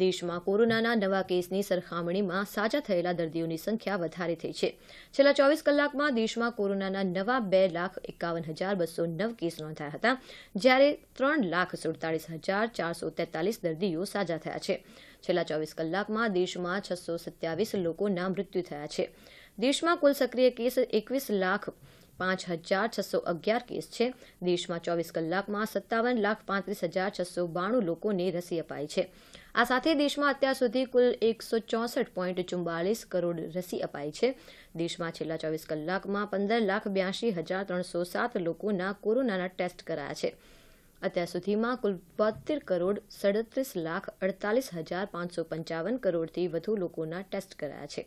દેશમાં કોરોનાના નવા કેસની સરખામણીમાં સાજા થયેલા દર્દીઓની સંખ્યા વધારે થઈ છે છેલ્લા ચોવીસ કલાકમાં દેશમાં કોરોનાના નવા બે લાખ એકાવન હજાર બસો નવ કેસ નોંધાયા હતા જ્યારે ત્રણ લાખ સુડતાલીસ હજાર ચારસો તેતાલીસ દર્દીઓ સાજા થયા છે છેલ્લા ચોવીસ કલાકમાં દેશમાં છસો સત્યાવીસ લોકોના મૃત્યુ થયા છે દેશમાં કુલ સક્રિય કેસ એકવીસ લાખ પાંચ હજાર છસો અગિયાર કેસ છે દેશમાં ચોવીસ કલાકમાં સત્તાવન લાખ પાંત્રીસ હજાર છસો બાણું લોકોને રસી અપાઈ છે આ સાથે દેશમાં અત્યાર સુધી કુલ એકસો ચોસઠ પોઈન્ટ ચુમ્બાલીસ કરોડ રસી અપાઈ છે દેશમાં છેલ્લા ચોવીસ કલાકમાં પંદર લાખ બ્યાસી હજાર ત્રણસો સાત લોકોના કોરોનાના ટેસ્ટ કરાયા છે અત્યાર સુધીમાં કુલ બોતેર કરોડ સડત્રીસ લાખ અડતાલીસ હજાર પાંચસો પંચાવન કરોડથી વધુ લોકોના ટેસ્ટ કરાયા છે